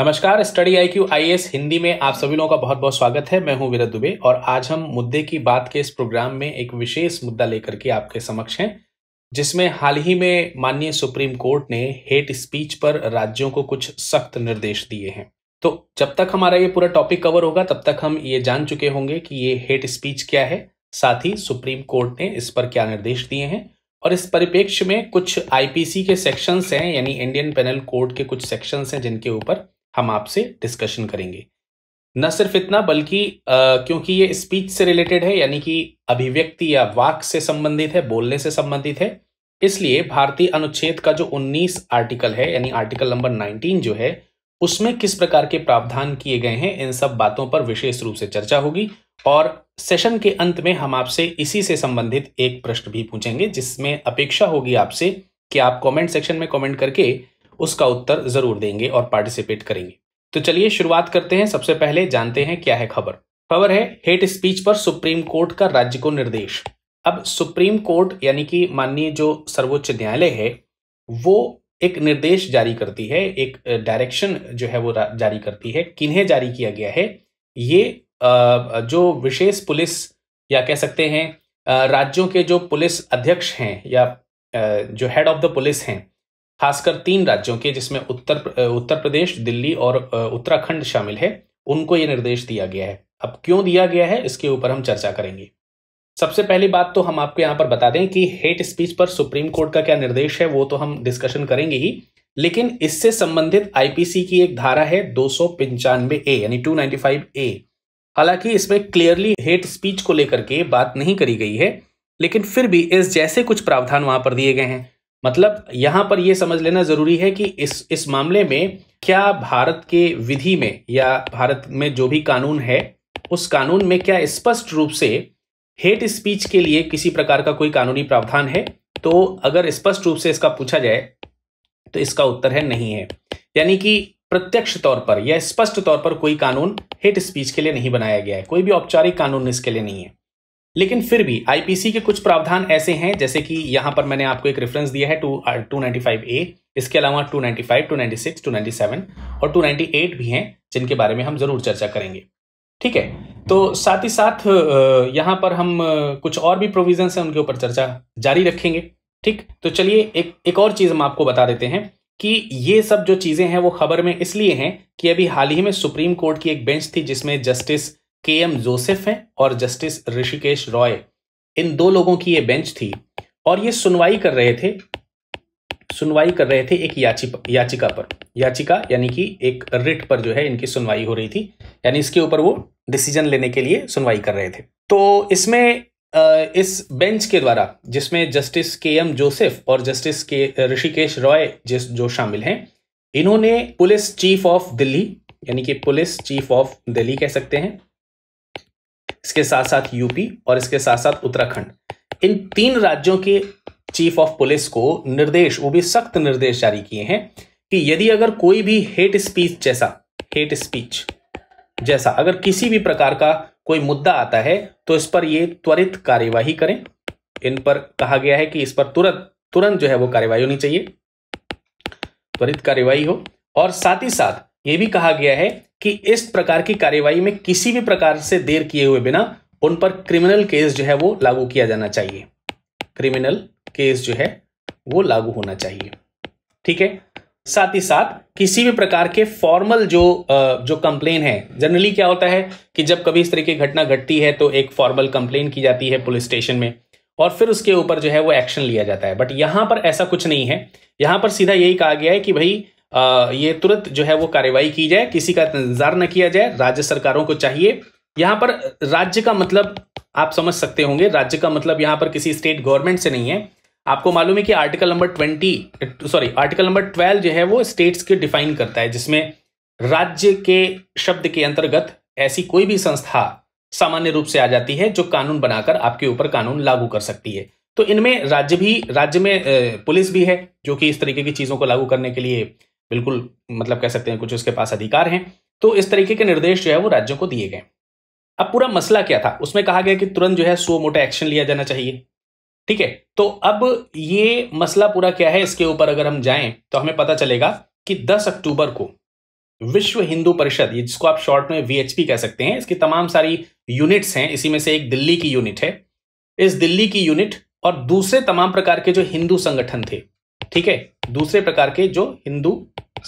नमस्कार study I Q I S Hindi में आप सभी लोगों का बहुत बहुत स्वागत है मैं हूं वीरत दुबे और आज हम मुद्दे की बात के इस प्रोग्राम में एक विशेष मुद्दा लेकर के आपके समक्ष हैं जिसमें हाल ही में माननीय सुप्रीम कोर्ट ने हेट स्पीच पर राज्यों को कुछ सख्त निर्देश दिए हैं तो जब तक हमारा ये पूरा टॉपिक कवर होगा तब तक हम ये जान चुके होंगे कि ये हेट स्पीच क्या है साथ ही सुप्रीम कोर्ट ने इस पर क्या निर्देश दिए हैं और इस परिप्रेक्ष्य में कुछ आईपीसी के सेक्शंस हैं यानी इंडियन पेनल कोड के कुछ सेक्शंस हैं जिनके ऊपर हम आपसे डिस्कशन करेंगे न सिर्फ इतना बल्कि क्योंकि ये स्पीच से रिलेटेड है यानी कि अभिव्यक्ति या वाक से संबंधित है बोलने से संबंधित है इसलिए भारतीय अनुच्छेद का जो 19 आर्टिकल है यानी आर्टिकल नंबर 19 जो है उसमें किस प्रकार के प्रावधान किए गए हैं इन सब बातों पर विशेष रूप से चर्चा होगी और सेशन के अंत में हम आपसे इसी से संबंधित एक प्रश्न भी पूछेंगे जिसमें अपेक्षा होगी आपसे कि आप कमेंट सेक्शन में कमेंट करके उसका उत्तर जरूर देंगे और पार्टिसिपेट करेंगे तो चलिए शुरुआत करते हैं सबसे पहले जानते हैं क्या है खबर खबर है हेट स्पीच पर सुप्रीम कोर्ट का राज्य को निर्देश अब सुप्रीम कोर्ट यानी कि माननीय जो सर्वोच्च न्यायालय है वो एक निर्देश जारी करती है एक डायरेक्शन जो है वो जारी करती है किन्हें जारी किया गया है ये जो विशेष पुलिस या कह सकते हैं राज्यों के जो पुलिस अध्यक्ष हैं या जो हेड ऑफ द पुलिस हैं खासकर तीन राज्यों के जिसमें उत्तर उत्तर प्रदेश दिल्ली और उत्तराखंड शामिल है उनको ये निर्देश दिया गया है अब क्यों दिया गया है इसके ऊपर हम चर्चा करेंगे सबसे पहली बात तो हम आपको यहाँ पर बता दें कि हेट स्पीच पर सुप्रीम कोर्ट का क्या निर्देश है वो तो हम डिस्कशन करेंगे ही लेकिन इससे संबंधित आईपीसी की एक धारा है दो ए यानी फाइव ए हालांकि इसमें क्लियरली हेट स्पीच को लेकर के बात नहीं करी गई है लेकिन फिर भी इस जैसे कुछ प्रावधान वहां पर दिए गए हैं मतलब यहां पर यह समझ लेना जरूरी है कि इस इस मामले में क्या भारत के विधि में या भारत में जो भी कानून है उस कानून में क्या स्पष्ट रूप से हेट स्पीच के लिए किसी प्रकार का कोई कानूनी प्रावधान है तो अगर स्पष्ट रूप से इसका पूछा जाए तो इसका उत्तर है नहीं है यानी कि प्रत्यक्ष तौर पर या स्पष्ट तौर पर कोई कानून हेट स्पीच के लिए नहीं बनाया गया है कोई भी औपचारिक कानून इसके लिए नहीं है लेकिन फिर भी आईपीसी के कुछ प्रावधान ऐसे हैं जैसे कि यहाँ पर मैंने आपको एक रेफरेंस दिया है to two ninety five A इसके अलावा two ninety five two ninety six two ninety seven और टू नाइन्टी एट भी हैं जिनके बारे में हम ज़रूर चर्चा करेंगे ठीक है तो साथ ही साथ यहाँ पर हम कुछ और भी प्रोविजन हैं उनके ऊपर चर्चा जारी रखेंगे ठीक तो चलिए एक एक और चीज़ हम आपको बता देते हैं कि ये सब जो चीज़ें हैं वो खबर में इसलिए हैं कि अभी हाल ही में सुप्रीम कोर्ट की एक बेंच थी जिसमें जस्टिस के एम जोसेफ हैं और जस्टिस ऋषिकेश रॉय इन दो लोगों की ये बेंच थी और ये सुनवाई कर रहे थे सुनवाई कर रहे थे एक याचिप याचिका पर याचिका यानी कि एक रिट पर जो है इनकी सुनवाई हो रही थी यानी इसके ऊपर वो डिसीजन लेने के लिए सुनवाई कर रहे थे तो इसमें इस बेंच के द्वारा जिसमें जस्टिस के एम जोसेफ और जस्टिस के ऋषिकेश रॉय जिस जो शामिल हैं इन्होंने पुलिस चीफ ऑफ दिल्ली यानी कि पुलिस चीफ ऑफ दिल्ली कह सकते हैं इसके साथ साथ यूपी और इसके साथ साथ उत्तराखंड इन तीन राज्यों के चीफ ऑफ पुलिस को निर्देश वो भी सख्त निर्देश जारी किए हैं कि यदि अगर कोई भी हेट स्पीच जैसा हेट स्पीच जैसा अगर किसी भी प्रकार का कोई मुद्दा आता है तो इस पर ये त्वरित कार्यवाही करें इन पर कहा गया है कि इस पर तुरंत तुरंत जो है वो कार्यवाही होनी चाहिए त्वरित कार्यवाही हो और साथ ही साथ यह भी कहा गया है कि इस प्रकार की कार्यवाही में किसी भी प्रकार से देर किए हुए बिना उन पर क्रिमिनल केस जो है वो लागू किया जाना चाहिए क्रिमिनल केस जो है वो लागू होना चाहिए ठीक है साथ ही साथ किसी भी प्रकार के फॉर्मल जो जो कंप्लेन है जनरली क्या होता है कि जब कभी इस तरह की घटना घटती है तो एक फॉर्मल कंप्लेन की जाती है पुलिस स्टेशन में और फिर उसके ऊपर जो है वो एक्शन लिया जाता है बट यहां पर ऐसा कुछ नहीं है यहां पर सीधा यही कहा गया है कि भाई ये तुरंत जो है वो कार्यवाही की जाए किसी का इंतजार न किया जाए राज्य सरकारों को चाहिए यहाँ पर राज्य का मतलब आप समझ सकते होंगे राज्य का मतलब यहाँ पर किसी स्टेट गवर्नमेंट से नहीं है आपको मालूम है कि article number twenty sorry article number twelve जो है वो स्टेट्स के डिफाइन करता है जिसमें राज्य के शब्द के अंतर्गत ऐसी कोई भी संस्था सामान्य रूप से आ जाती है जो कानून बनाकर आपके ऊपर कानून लागू कर सकती है तो इनमें राज्य भी राज्य में पुलिस भी है जो कि इस तरीके की चीज़ों को लागू करने के लिए बिल्कुल मतलब कह सकते हैं कुछ उसके पास अधिकार हैं तो इस तरीके के निर्देश जो है वो राज्यों को दिए गए अब पूरा मसला क्या था उसमें कहा गया कि तुरंत जो है सो मोटा एक्शन लिया जाना चाहिए ठीक है तो अब ये मसला पूरा क्या है इसके ऊपर अगर हम जाएं तो हमें पता चलेगा कि 10 अक्टूबर को विश्व हिंदू परिषद जिसको आप शॉर्ट में वीएचपी कह सकते हैं इसकी तमाम सारी यूनिट्स हैं इसी में से एक दिल्ली की यूनिट है इस दिल्ली की यूनिट और दूसरे तमाम प्रकार के जो हिंदू संगठन थे ठीक है दूसरे प्रकार के जो हिंदू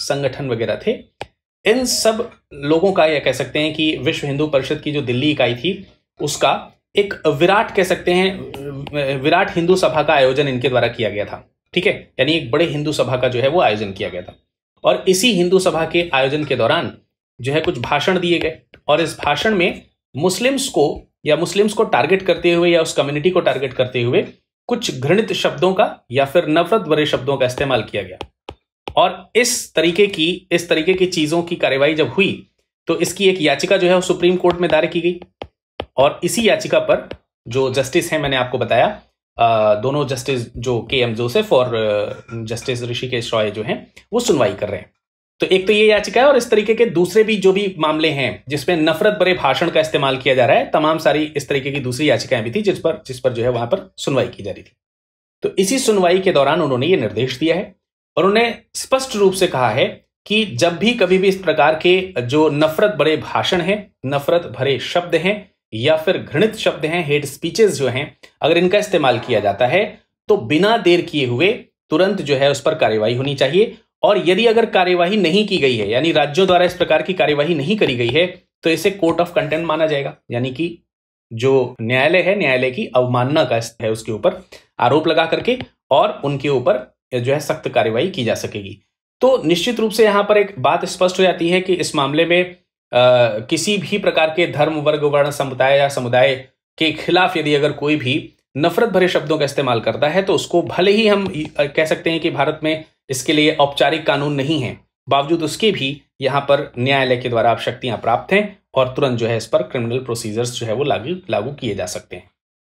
संगठन वगैरह थे इन सब लोगों का यह कह सकते हैं कि विश्व हिंदू परिषद की जो दिल्ली इकाई थी उसका एक विराट कह सकते हैं विराट हिंदू सभा का आयोजन इनके द्वारा किया गया था ठीक है यानी एक बड़े हिंदू सभा का जो है वो आयोजन किया गया था और इसी हिंदू सभा के आयोजन के दौरान जो है कुछ भाषण दिए गए और इस भाषण में मुस्लिम्स को या मुस्लिम्स को टारगेट करते हुए या उस कम्युनिटी को टारगेट करते हुए कुछ घृणित शब्दों का या फिर नफरत भरे शब्दों का इस्तेमाल किया गया और इस तरीके की इस तरीके की चीज़ों की कार्यवाही जब हुई तो इसकी एक याचिका जो है वो सुप्रीम कोर्ट में दायर की गई और इसी याचिका पर जो जस्टिस हैं मैंने आपको बताया दोनों जस्टिस जो के एम जोसेफ और जस्टिस ऋषिकेश रॉय जो हैं वो सुनवाई कर रहे हैं तो एक तो ये याचिका है और इस तरीके के दूसरे भी जो भी मामले हैं जिसमें नफरत भरे भाषण का इस्तेमाल किया जा रहा है तमाम सारी इस तरीके की दूसरी याचिकाएं भी थी जिस पर जिस पर जो है वहां पर सुनवाई की जा रही थी तो इसी सुनवाई के दौरान उन्होंने ये निर्देश दिया है और उन्हें स्पष्ट रूप से कहा है कि जब भी कभी भी इस प्रकार के जो नफरत भरे भाषण हैं नफरत भरे शब्द हैं या फिर घृणित शब्द हैं हेड स्पीचेस जो हैं अगर इनका इस्तेमाल किया जाता है तो बिना देर किए हुए तुरंत जो है उस पर कार्रवाई होनी चाहिए और यदि अगर कार्यवाही नहीं की गई है यानी राज्यों द्वारा इस प्रकार की कार्यवाही नहीं करी गई है तो इसे कोर्ट ऑफ कंटेंट माना जाएगा यानी कि जो न्यायालय है न्यायालय की अवमानना का है उसके ऊपर आरोप लगा करके और उनके ऊपर जो है सख्त कार्यवाही की जा सकेगी तो निश्चित रूप से यहां पर एक बात स्पष्ट हो जाती है कि इस मामले में आ, किसी भी प्रकार के धर्म वर्ग वर्ण समुदाय या समुदाय के खिलाफ यदि अगर कोई भी नफरत भरे शब्दों का इस्तेमाल करता है तो उसको भले ही हम कह सकते हैं कि भारत में इसके लिए औपचारिक कानून नहीं है बावजूद उसके भी यहाँ पर न्यायालय के द्वारा आप शक्तियां प्राप्त हैं और तुरंत जो है इस पर क्रिमिनल प्रोसीजर्स जो है वो लागू लागू किए जा सकते हैं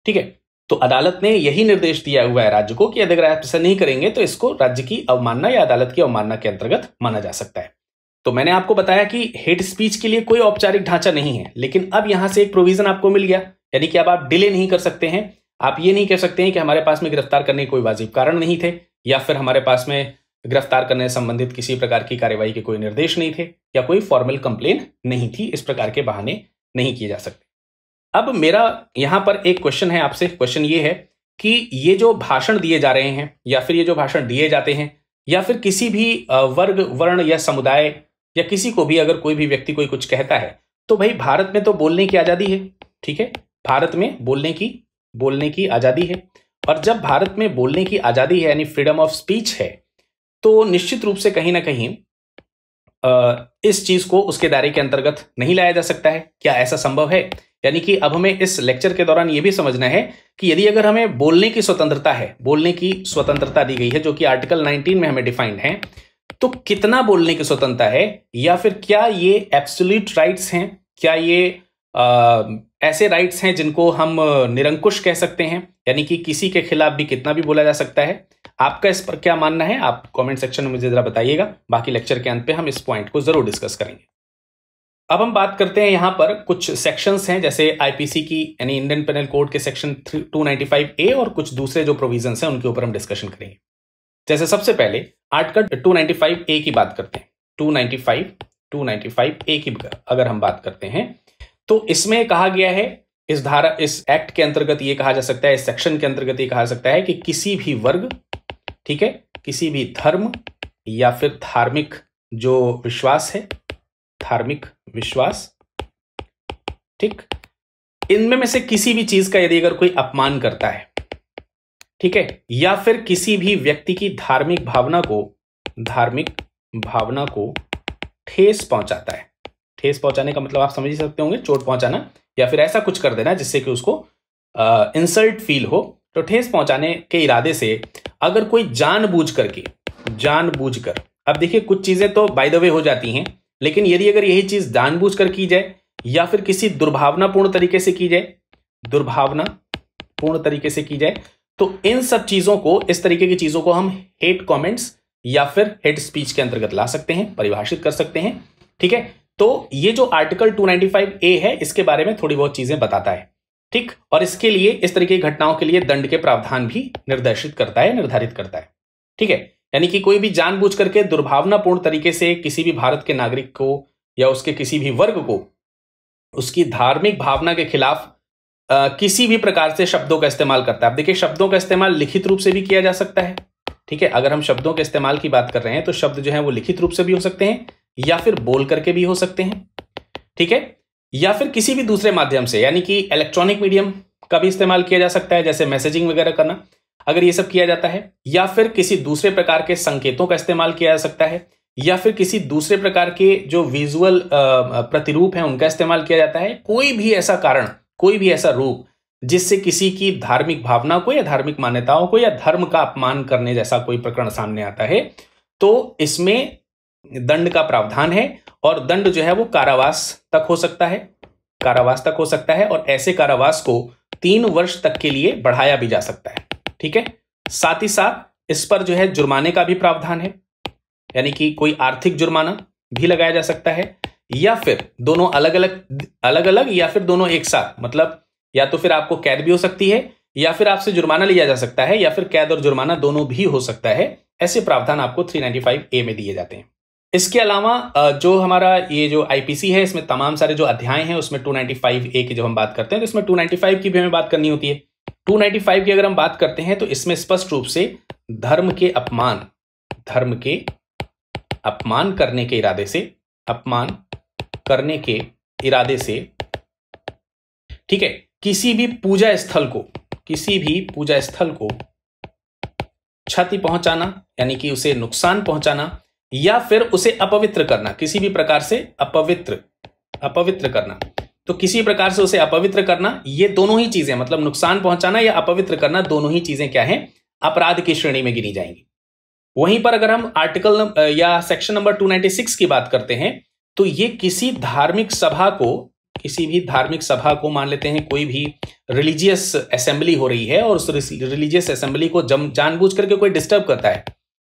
ठीक है तो अदालत ने यही निर्देश दिया हुआ है राज्य को कि अगर आप ऐसा नहीं करेंगे तो इसको राज्य की अवमानना या अदालत की अवमानना के अंतर्गत माना जा सकता है तो मैंने आपको बताया कि हेट स्पीच के लिए कोई औपचारिक ढांचा नहीं है लेकिन अब यहां से एक प्रोविजन आपको मिल गया यानी कि अब आप डिले नहीं कर सकते हैं आप ये नहीं कह सकते हैं कि हमारे पास में गिरफ्तार करने के कोई वाजिब कारण नहीं थे या फिर हमारे पास में गिरफ्तार करने संबंधित किसी प्रकार की कार्यवाही के कोई निर्देश नहीं थे या कोई फॉर्मल कंप्लेन नहीं थी इस प्रकार के बहाने नहीं किए जा सकते अब मेरा यहाँ पर एक क्वेश्चन है आपसे क्वेश्चन ये है कि ये जो भाषण दिए जा रहे हैं या फिर ये जो भाषण दिए जाते हैं या फिर किसी भी वर्ग वर्ण या समुदाय या किसी को भी अगर कोई भी व्यक्ति कोई कुछ कहता है तो भाई भारत में तो बोलने की आज़ादी है ठीक है भारत में बोलने की बोलने की आज़ादी है और जब भारत में बोलने की आज़ादी है यानी फ्रीडम ऑफ स्पीच है तो निश्चित रूप से कहीं ना कहीं इस चीज़ को उसके दायरे के अंतर्गत नहीं लाया जा सकता है क्या ऐसा संभव है यानी कि अब हमें इस लेक्चर के दौरान यह भी समझना है कि यदि अगर हमें बोलने की स्वतंत्रता है बोलने की स्वतंत्रता दी गई है जो कि आर्टिकल 19 में हमें डिफाइंड है तो कितना बोलने की स्वतंत्रता है या फिर क्या ये एब्सोल्यूट राइट्स हैं क्या ये ऐसे राइट्स हैं जिनको हम निरंकुश कह सकते हैं यानी कि किसी के खिलाफ भी कितना भी बोला जा सकता है आपका इस पर क्या मानना है आप कमेंट सेक्शन में मुझे ज़रा बताइएगा बाकी लेक्चर के अंत पे हम इस पॉइंट को ज़रूर डिस्कस करेंगे अब हम बात करते हैं यहाँ पर कुछ सेक्शंस हैं जैसे आईपीसी की यानी इंडियन पेनल कोड के सेक्शन टू ए और कुछ दूसरे जो प्रोविजन है उनके ऊपर हम डिस्कशन करेंगे जैसे सबसे पहले आर्टिकल टू ए की बात करते हैं टू 295 ए की अगर हम बात करते हैं तो इसमें कहा गया है इस धारा इस एक्ट के अंतर्गत ये कहा जा सकता है इस सेक्शन के अंतर्गत ये कहा जा सकता है कि किसी भी वर्ग ठीक है किसी भी धर्म या फिर धार्मिक जो विश्वास है धार्मिक विश्वास ठीक इनमें में से किसी भी चीज का यदि अगर कोई अपमान करता है ठीक है या फिर किसी भी व्यक्ति की धार्मिक भावना को धार्मिक भावना को ठेस पहुंचाता है ठेस पहुंचाने का मतलब आप समझ ही सकते होंगे चोट पहुंचाना या फिर ऐसा कुछ कर देना जिससे कि उसको इंसल्ट फील हो तो ठेस पहुंचाने के इरादे से अगर कोई जानबूझ करके जानबूझ कर अब देखिए कुछ चीज़ें तो बाय द वे हो जाती हैं लेकिन यदि अगर यही चीज़ बूझ कर की जाए या फिर किसी दुर्भावनापूर्ण तरीके से की जाए दुर्भावना पूर्ण तरीके से की जाए तो इन सब चीज़ों को इस तरीके की चीज़ों को हम हेट कॉमेंट्स या फिर हेट स्पीच के अंतर्गत ला सकते हैं परिभाषित कर सकते हैं ठीक है तो ये जो आर्टिकल 295 ए है इसके बारे में थोड़ी बहुत चीजें बताता है ठीक और इसके लिए इस तरीके की घटनाओं के लिए दंड के प्रावधान भी निर्देशित करता है निर्धारित करता है ठीक है यानी कि कोई भी जानबूझ करके दुर्भावनापूर्ण तरीके से किसी भी भारत के नागरिक को या उसके किसी भी वर्ग को उसकी धार्मिक भावना के खिलाफ आ, किसी भी प्रकार से शब्दों का इस्तेमाल करता है आप देखिए शब्दों का इस्तेमाल लिखित रूप से भी किया जा सकता है ठीक है अगर हम शब्दों के इस्तेमाल की बात कर रहे हैं तो शब्द जो है वो लिखित रूप से भी हो सकते हैं या फिर बोल करके भी हो सकते हैं ठीक है या फिर किसी भी दूसरे माध्यम से यानी कि इलेक्ट्रॉनिक मीडियम का भी इस्तेमाल किया जा सकता है जैसे मैसेजिंग वगैरह करना अगर ये सब किया जाता है या फिर किसी दूसरे प्रकार के संकेतों का इस्तेमाल किया जा सकता है या फिर किसी दूसरे प्रकार के जो विजुअल प्रतिरूप हैं उनका इस्तेमाल किया जाता है कोई भी ऐसा कारण कोई भी ऐसा रूप जिससे किसी की धार्मिक भावना को या धार्मिक मान्यताओं को या धर्म का अपमान करने जैसा कोई प्रकरण सामने आता है तो इसमें दंड का प्रावधान है और दंड जो है वो कारावास तक हो सकता है कारावास तक हो सकता है और ऐसे कारावास को तीन वर्ष तक के लिए बढ़ाया भी जा सकता है ठीक है साथ ही साथ इस पर जो है जुर्माने का भी प्रावधान है यानी कि कोई आर्थिक जुर्माना भी लगाया जा सकता है या फिर दोनों अलग अलग अलग अलग या फिर दोनों एक साथ मतलब या तो फिर आपको कैद भी हो सकती है या फिर आपसे जुर्माना लिया जा सकता है या फिर कैद और जुर्माना दोनों भी हो सकता है ऐसे प्रावधान आपको 395 ए में दिए जाते हैं इसके अलावा जो हमारा ये जो आईपीसी है इसमें तमाम सारे जो अध्याय हैं उसमें 295 ए की जब हम बात करते हैं तो इसमें 295 की भी हमें बात करनी होती है 295 की अगर हम बात करते हैं तो इसमें स्पष्ट रूप से धर्म के अपमान धर्म के अपमान करने के इरादे से अपमान करने के इरादे से ठीक है किसी भी पूजा स्थल को किसी भी पूजा स्थल को क्षति पहुंचाना यानी कि उसे नुकसान पहुंचाना या फिर उसे अपवित्र करना किसी भी प्रकार से अपवित्र अपवित्र करना तो किसी प्रकार से उसे अपवित्र करना ये दोनों ही चीजें मतलब नुकसान पहुंचाना या अपवित्र करना दोनों ही चीजें क्या हैं अपराध की श्रेणी में गिनी जाएंगी वहीं पर अगर हम आर्टिकल या सेक्शन नंबर 296 की बात करते हैं तो ये किसी धार्मिक सभा को किसी भी धार्मिक सभा को मान लेते हैं कोई भी रिलीजियस असेंबली हो रही है और उस रिलीजियस असेंबली को जम जानबूझ करके कोई डिस्टर्ब करता है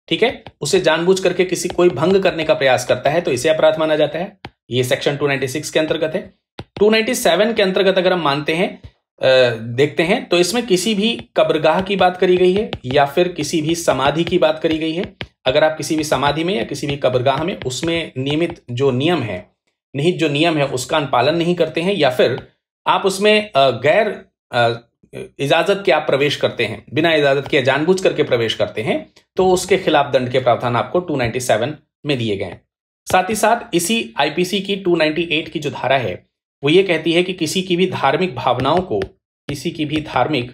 ठीक है उसे जानबूझ करके किसी कोई भंग करने का प्रयास करता है तो इसे अपराध माना जाता है ये सेक्शन 296 के अंतर्गत है 297 के अंतर्गत अगर हम मानते हैं देखते हैं तो इसमें किसी भी कब्रगाह की बात करी गई है या फिर किसी भी समाधि की बात करी गई है अगर आप किसी भी समाधि में या किसी भी कब्रगाह में उसमें नियमित जो नियम है निहित जो नियम है उसका अनुपालन नहीं करते हैं या फिर आप उसमें गैर इजाजत के आप प्रवेश करते हैं बिना इजाजत के जानबूझ करके प्रवेश करते हैं तो उसके खिलाफ दंड के प्रावधान आपको 297 में दिए गए हैं साथ ही साथ इसी आईपीसी की 298 की जो धारा है वो ये कहती है कि किसी की भी धार्मिक भावनाओं को किसी की भी धार्मिक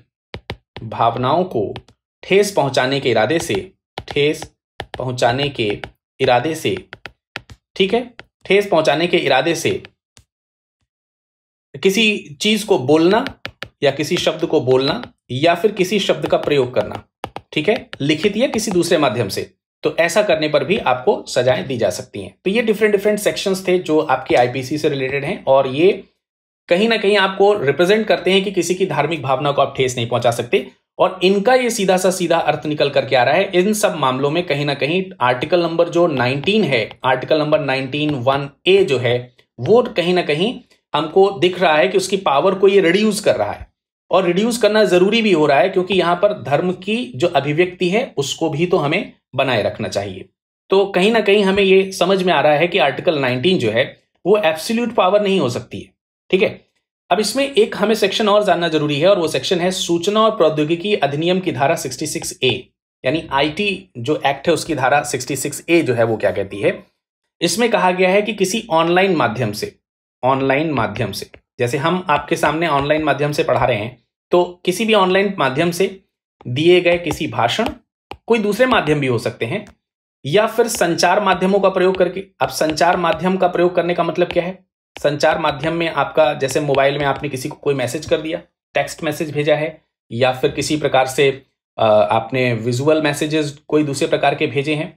भावनाओं को ठेस पहुंचाने के इरादे से ठेस पहुंचाने के इरादे से ठीक है ठेस पहुंचाने के इरादे से किसी चीज को बोलना या किसी शब्द को बोलना या फिर किसी शब्द का प्रयोग करना ठीक है लिखित या किसी दूसरे माध्यम से तो ऐसा करने पर भी आपको सजाएं दी जा सकती हैं तो ये डिफरेंट डिफरेंट सेक्शंस थे जो आपके आईपीसी से रिलेटेड हैं और ये कहीं ना कहीं आपको रिप्रेजेंट करते हैं कि किसी की धार्मिक भावना को आप ठेस नहीं पहुंचा सकते और इनका ये सीधा सा सीधा अर्थ निकल करके आ रहा है इन सब मामलों में कहीं ना कहीं आर्टिकल नंबर जो नाइनटीन है article number nineteen one A जो है वो कहीं ना कहीं हमको दिख रहा है कि उसकी पावर को ये रिड्यूस कर रहा है और रिड्यूस करना जरूरी भी हो रहा है क्योंकि यहां पर धर्म की जो अभिव्यक्ति है उसको भी तो हमें बनाए रखना चाहिए तो कहीं ना कहीं हमें ये समझ में आ रहा है कि आर्टिकल 19 जो है वो एब्सोल्यूट पावर नहीं हो सकती है ठीक है अब इसमें एक हमें सेक्शन और जानना जरूरी है और वो सेक्शन है सूचना और प्रौद्योगिकी अधिनियम की धारा सिक्सटी ए यानी आई जो एक्ट है उसकी धारा सिक्सटी ए जो है वो क्या कहती है इसमें कहा गया है कि किसी ऑनलाइन माध्यम से ऑनलाइन माध्यम से जैसे हम आपके सामने ऑनलाइन माध्यम से पढ़ा रहे हैं तो किसी भी ऑनलाइन माध्यम से दिए गए किसी भाषण कोई दूसरे माध्यम भी हो सकते हैं या फिर संचार माध्यमों का प्रयोग करके अब संचार माध्यम का प्रयोग करने का मतलब क्या है संचार माध्यम में आपका जैसे मोबाइल में आपने किसी को कोई मैसेज कर दिया टेक्स्ट मैसेज भेजा है या फिर किसी प्रकार से आपने विजुअल मैसेजेस कोई दूसरे प्रकार के भेजे हैं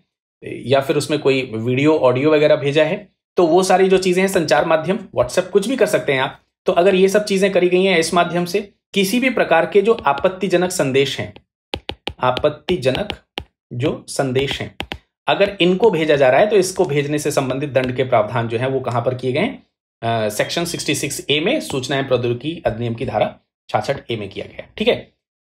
या फिर उसमें कोई वीडियो ऑडियो वगैरह भेजा है तो वो सारी जो चीज़ें हैं संचार माध्यम व्हाट्सएप कुछ भी कर सकते हैं आप तो अगर ये सब चीजें करी गई हैं इस माध्यम से किसी भी प्रकार के जो आपत्तिजनक संदेश हैं आपत्तिजनक जो संदेश हैं अगर इनको भेजा जा रहा है तो इसको भेजने से संबंधित दंड के प्रावधान जो है वो कहां पर किए गए सेक्शन सिक्सटी ए में सूचना प्रौद्योगिकी अधिनियम की धारा छाछठ ए में किया गया ठीक है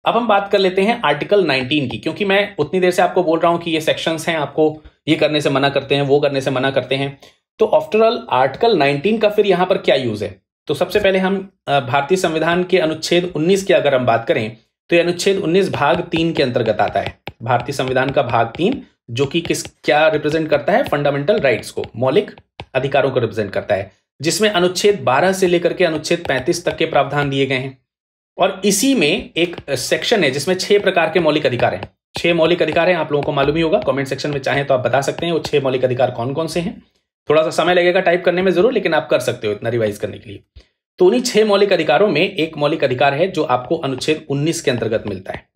अब हम बात कर लेते हैं आर्टिकल 19 की क्योंकि मैं उतनी देर से आपको बोल रहा हूं कि ये सेक्शंस हैं आपको ये करने से मना करते हैं वो करने से मना करते हैं तो ऑफ्टरऑल आर्टिकल 19 का फिर यहां पर क्या यूज है तो सबसे पहले हम भारतीय संविधान के अनुच्छेद 19 की अगर हम बात करें तो अनुच्छेद 19 भाग तीन के अंतर्गत आता है भारतीय संविधान का भाग तीन जो कि किस क्या रिप्रेजेंट करता है फंडामेंटल राइट्स को मौलिक अधिकारों को रिप्रेजेंट करता है जिसमें अनुच्छेद 12 से लेकर के अनुच्छेद 35 तक के प्रावधान दिए गए हैं और इसी में एक सेक्शन है जिसमें छह प्रकार के मौलिक अधिकार हैं छह मौलिक अधिकार हैं आप लोगों को मालूम ही होगा कमेंट सेक्शन में चाहें तो आप बता सकते हैं वो छह मौलिक अधिकार कौन कौन से हैं थोड़ा सा समय लगेगा टाइप करने में जरूर लेकिन आप कर सकते हो इतना रिवाइज करने के लिए तो उन्हीं छह मौलिक अधिकारों में एक मौलिक अधिकार है जो आपको अनुच्छेद 19 के अंतर्गत मिलता है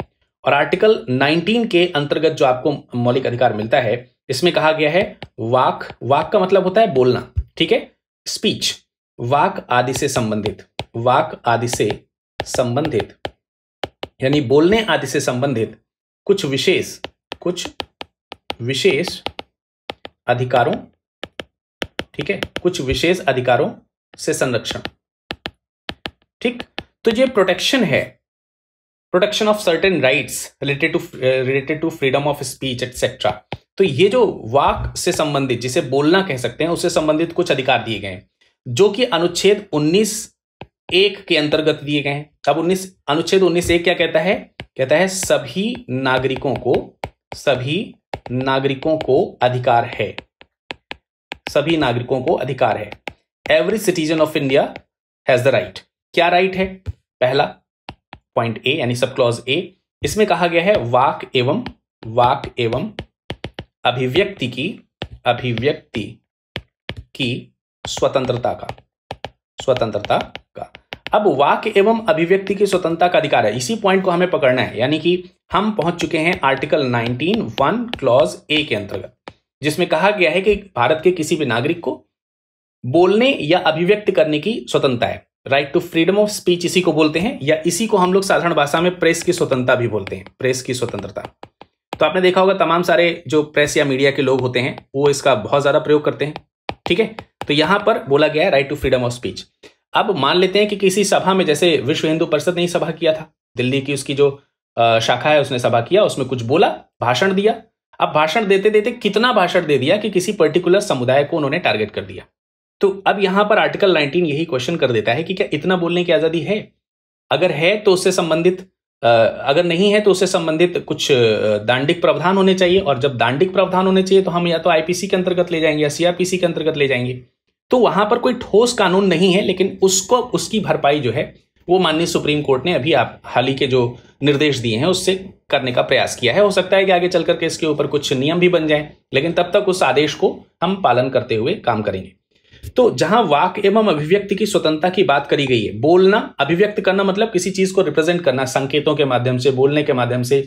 और आर्टिकल 19 के अंतर्गत जो आपको मौलिक अधिकार मिलता है इसमें कहा गया है वाक वाक का मतलब होता है बोलना ठीक है स्पीच वाक आदि से संबंधित वाक आदि से संबंधित यानी बोलने आदि से संबंधित कुछ विशेष कुछ विशेष अधिकारों ठीक है कुछ विशेष अधिकारों से संरक्षण ठीक तो ये प्रोटेक्शन है protection of certain rights related to related to freedom of speech etcetera तो ये जो वाक से संबंधित जिसे बोलना कह सकते हैं उससे संबंधित कुछ अधिकार दिए गए हैं जो कि अनुच्छेद 19 एक के अंतर्गत दिए गए हैं अब 19 अनुच्छेद 19 एक क्या कहता है कहता है सभी नागरिकों को सभी नागरिकों को अधिकार है सभी नागरिकों को अधिकार है every citizen of India has the right क्या राइट right है पहला पॉइंट ए यानी सब क्लॉज ए इसमें कहा गया है वाक एवं वाक एवं अभिव्यक्ति की अभिव्यक्ति की स्वतंत्रता का स्वतंत्रता का अब वाक एवं अभिव्यक्ति की स्वतंत्रता का अधिकार है इसी पॉइंट को हमें पकड़ना है यानी कि हम पहुंच चुके हैं आर्टिकल 19 वन क्लॉज ए के अंतर्गत जिसमें कहा गया है कि भारत के किसी भी नागरिक को बोलने या अभिव्यक्त करने की स्वतंत्रता है right to freedom of speech इसी को बोलते हैं या इसी को हम लोग साधारण भाषा में प्रेस की स्वतंत्रता भी बोलते हैं प्रेस की स्वतंत्रता तो आपने देखा होगा तमाम सारे जो प्रेस या मीडिया के लोग होते हैं वो इसका बहुत ज्यादा प्रयोग करते हैं ठीक है तो यहां पर बोला गया है right to freedom of speech अब मान लेते हैं कि किसी सभा में जैसे विश्व हिंदू परिषद ने सभा किया था दिल्ली की उसकी जो शाखा है उसने सभा किया उसमें कुछ बोला भाषण दिया अब भाषण देते देते कितना भाषण दे दिया कि किसी पर्टिकुलर समुदाय को उन्होंने टारगेट कर दिया तो अब यहां पर आर्टिकल 19 यही क्वेश्चन कर देता है कि क्या इतना बोलने की आजादी है अगर है तो उससे संबंधित अगर नहीं है तो उससे संबंधित कुछ दांडिक प्रावधान होने चाहिए और जब दांडिक प्रावधान होने चाहिए तो हम या तो आईपीसी के अंतर्गत ले जाएंगे या सीआरपीसी के अंतर्गत ले जाएंगे तो वहां पर कोई ठोस कानून नहीं है लेकिन उसको उसकी भरपाई जो है वो माननीय सुप्रीम कोर्ट ने अभी आप हाल ही के जो निर्देश दिए हैं उससे करने का प्रयास किया है हो सकता है कि आगे चल करके इसके ऊपर कुछ नियम भी बन जाए लेकिन तब तक उस आदेश को हम पालन करते हुए काम करेंगे तो जहां वाक एवं अभिव्यक्ति की स्वतंत्रता की बात करी गई है बोलना अभिव्यक्त करना मतलब किसी चीज को रिप्रेजेंट करना संकेतों के माध्यम से बोलने के माध्यम से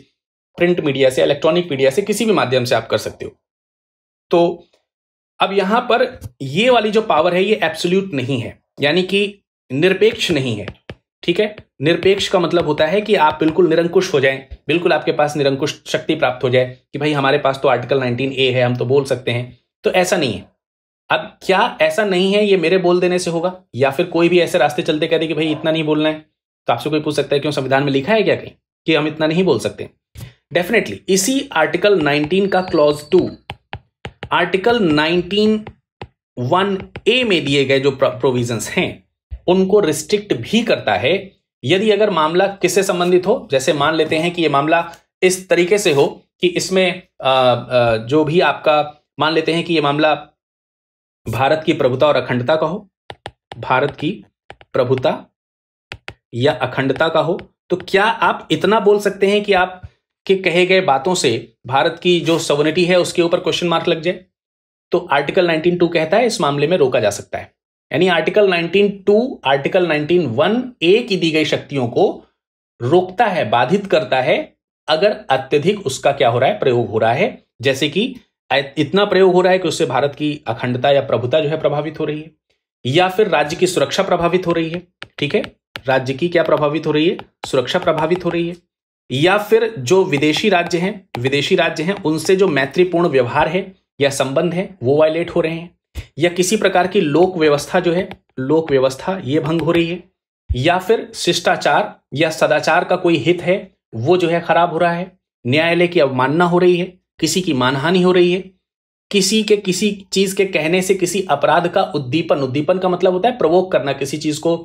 प्रिंट मीडिया से इलेक्ट्रॉनिक मीडिया से किसी भी माध्यम से आप कर सकते हो तो अब यहां पर ये वाली जो पावर है ये एब्सोल्यूट नहीं है यानी कि निरपेक्ष नहीं है ठीक है निरपेक्ष का मतलब होता है कि आप बिल्कुल निरंकुश हो जाएं बिल्कुल आपके पास निरंकुश शक्ति प्राप्त हो जाए कि भाई हमारे पास तो आर्टिकल 19 ए है हम तो बोल सकते हैं तो ऐसा नहीं है अब क्या ऐसा नहीं है ये मेरे बोल देने से होगा या फिर कोई भी ऐसे रास्ते चलते कह दे कि भाई इतना नहीं बोलना है तो आपसे कोई पूछ सकता है क्यों संविधान में लिखा है क्या कहीं कि हम इतना नहीं बोल सकते डेफिनेटली इसी आर्टिकल नाइनटीन का clause two article nineteen one A में दिए गए जो प्रोविजन हैं उनको रिस्ट्रिक्ट भी करता है यदि अगर मामला किससे संबंधित हो जैसे मान लेते हैं कि ये मामला इस तरीके से हो कि इसमें जो भी आपका मान लेते हैं कि ये मामला भारत की प्रभुता और अखंडता का हो भारत की प्रभुता या अखंडता का हो तो क्या आप इतना बोल सकते हैं कि आप के कहे गए बातों से भारत की जो सवर्निटी है उसके ऊपर क्वेश्चन मार्क लग जाए तो आर्टिकल 19.2 कहता है इस मामले में रोका जा सकता है यानी article two article one A की दी गई शक्तियों को रोकता है बाधित करता है अगर अत्यधिक उसका क्या हो रहा है प्रयोग हो रहा है जैसे कि इतना प्रयोग हो रहा है कि उससे भारत की अखंडता या प्रभुता जो है प्रभावित हो रही है या फिर राज्य की सुरक्षा प्रभावित हो रही है ठीक है राज्य की क्या प्रभावित हो रही है सुरक्षा प्रभावित हो रही है या फिर जो विदेशी राज्य हैं विदेशी राज्य हैं उनसे जो मैत्रीपूर्ण व्यवहार है या संबंध है वो वायलेट हो रहे हैं या किसी प्रकार की लोक व्यवस्था जो है लोक व्यवस्था ये भंग हो रही है या फिर शिष्टाचार या सदाचार का कोई हित है वो जो है खराब हो रहा है न्यायालय की अवमानना हो रही है किसी की मानहानि हो रही है किसी के किसी चीज के कहने से किसी अपराध का उद्दीपन उद्दीपन का मतलब होता है प्रवोक करना किसी चीज को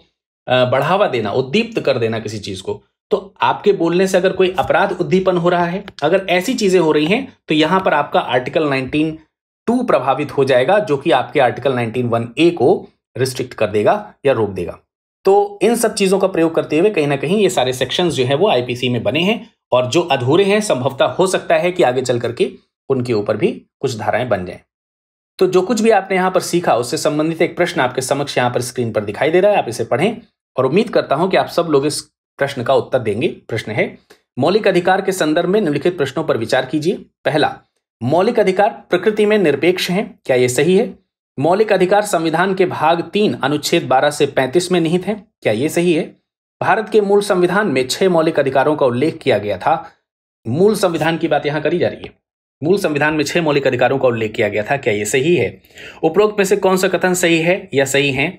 बढ़ावा देना उद्दीप्त कर देना किसी चीज को तो आपके बोलने से अगर कोई अपराध उद्दीपन हो रहा है अगर ऐसी चीजें हो रही हैं तो यहां पर आपका आर्टिकल टू प्रभावित हो जाएगा जो कि आपके आर्टिकल नाइनटीन वन ए को रिस्ट्रिक्ट कर देगा या रोक देगा तो इन सब चीज़ों का प्रयोग करते हुए कहीं ना कहीं ये सारे सेक्शंस जो है वो आईपीसी में बने हैं और जो अधूरे हैं संभवतः हो सकता है कि आगे चल करके उनके ऊपर भी कुछ धाराएं बन जाए तो जो कुछ भी आपने यहाँ पर सीखा उससे संबंधित एक प्रश्न आपके समक्ष यहाँ पर स्क्रीन पर दिखाई दे रहा है आप इसे पढ़ें और उम्मीद करता हूं कि आप सब लोग इस प्रश्न का उत्तर देंगे प्रश्न है मौलिक अधिकार के संदर्भ में निम्नलिखित प्रश्नों पर विचार कीजिए पहला मौलिक अधिकार प्रकृति में निरपेक्ष हैं क्या ये सही है मौलिक अधिकार संविधान के भाग तीन अनुच्छेद 12 से 35 में निहित हैं क्या ये सही है भारत के मूल संविधान में छह मौलिक अधिकारों का उल्लेख किया गया था मूल संविधान की बात यहां करी जा रही है मूल संविधान में छह मौलिक अधिकारों का उल्लेख किया गया था क्या यह सही है उपरोक्त में से कौन सा कथन सही है या सही है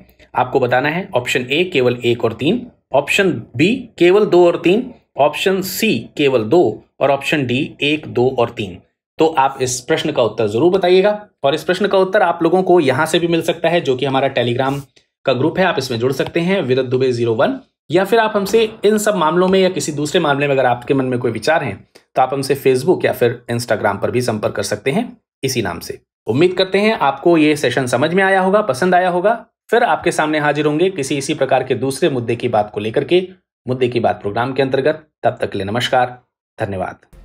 आपको बताना है ऑप्शन ए केवल एक और तीन ऑप्शन बी केवल दो और तीन ऑप्शन सी केवल दो और ऑप्शन डी एक दो और तीन तो आप इस प्रश्न का उत्तर जरूर बताइएगा और इस प्रश्न का उत्तर आप लोगों को यहां से भी मिल सकता है जो कि हमारा टेलीग्राम का ग्रुप है आप इसमें जुड़ सकते हैं विदत दुबे जीरो वन या फिर आप हमसे इन सब मामलों में या किसी दूसरे मामले में अगर आपके मन में कोई विचार है तो आप हमसे फेसबुक या फिर इंस्टाग्राम पर भी संपर्क कर सकते हैं इसी नाम से उम्मीद करते हैं आपको ये सेशन समझ में आया होगा पसंद आया होगा फिर आपके सामने हाजिर होंगे किसी इसी प्रकार के दूसरे मुद्दे की बात को लेकर के मुद्दे की बात प्रोग्राम के अंतर्गत तब तक के लिए नमस्कार धन्यवाद